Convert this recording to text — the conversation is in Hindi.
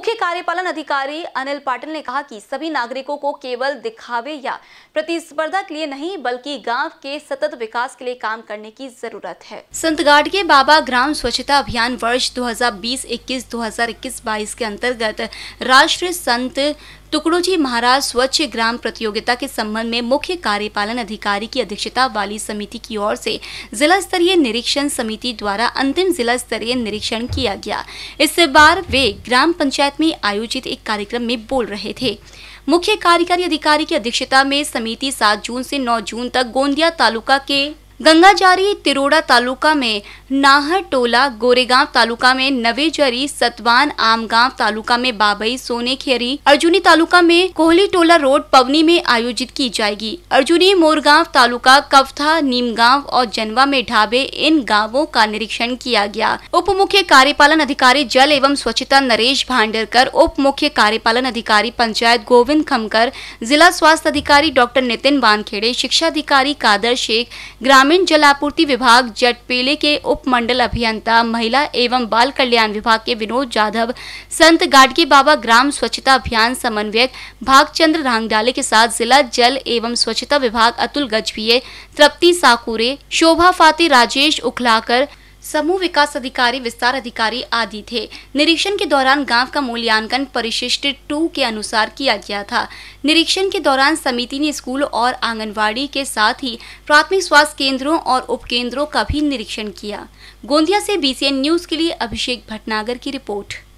मुख्य कार्यपालन अधिकारी अनिल पाटिल ने कहा कि सभी नागरिकों को केवल दिखावे या प्रतिस्पर्धा के लिए नहीं बल्कि गांव के सतत विकास के लिए काम करने की जरूरत है संत के बाबा ग्राम स्वच्छता अभियान वर्ष 2020-21 2021-22 के अंतर्गत राष्ट्रीय संत टुकड़ो जी महाराज स्वच्छ ग्राम प्रतियोगिता के संबंध में मुख्य कार्यपालन अधिकारी की अध्यक्षता वाली समिति की ओर से जिला स्तरीय निरीक्षण समिति द्वारा अंतिम जिला स्तरीय निरीक्षण किया गया इस बार वे ग्राम पंचायत में आयोजित एक कार्यक्रम में बोल रहे थे मुख्य कार्यकारी अधिकारी की अध्यक्षता में समिति 7 जून से 9 जून तक गोंदिया तालुका के गंगाजारी तिरोड़ा तालुका में नाहर टोला गोरेगांव तालुका में नवेजरी सतवान आमगांव तालुका में बाबई सोनेखेरी अर्जुनी तालुका में कोहली टोला रोड पवनी में आयोजित की जाएगी अर्जुनी मोरगांव तालुका कवथा नीमगांव और जनवा में ढाबे इन गांवों का निरीक्षण किया गया उप मुख्य कार्यपालन अधिकारी जल एवं स्वच्छता नरेश भांडरकर उप मुख्य कार्यपालन अधिकारी पंचायत गोविंद खमकर जिला स्वास्थ्य अधिकारी डॉक्टर नितिन वानखेड़े शिक्षा अधिकारी कादर शेख ग्रामीण ग्रामीण जलापूर्ति विभाग जटपेले के उपमंडल अभियंता महिला एवं बाल कल्याण विभाग के विनोद जाधव संत गाडगी बाबा ग्राम स्वच्छता अभियान समन्वयक भागचंद्र रांगडाले के साथ जिला जल एवं स्वच्छता विभाग अतुल गजभिये तृप्ति साकुरे शोभा फाती राजेश उखलाकर समूह विकास अधिकारी विस्तार अधिकारी आदि थे निरीक्षण के दौरान गांव का मूल्यांकन परिशिष्ट टू के अनुसार किया गया था निरीक्षण के दौरान समिति ने स्कूल और आंगनवाड़ी के साथ ही प्राथमिक स्वास्थ्य केंद्रों और उपकेंद्रों का भी निरीक्षण किया गोंदिया से बीसीएन न्यूज के लिए अभिषेक भटनागर की रिपोर्ट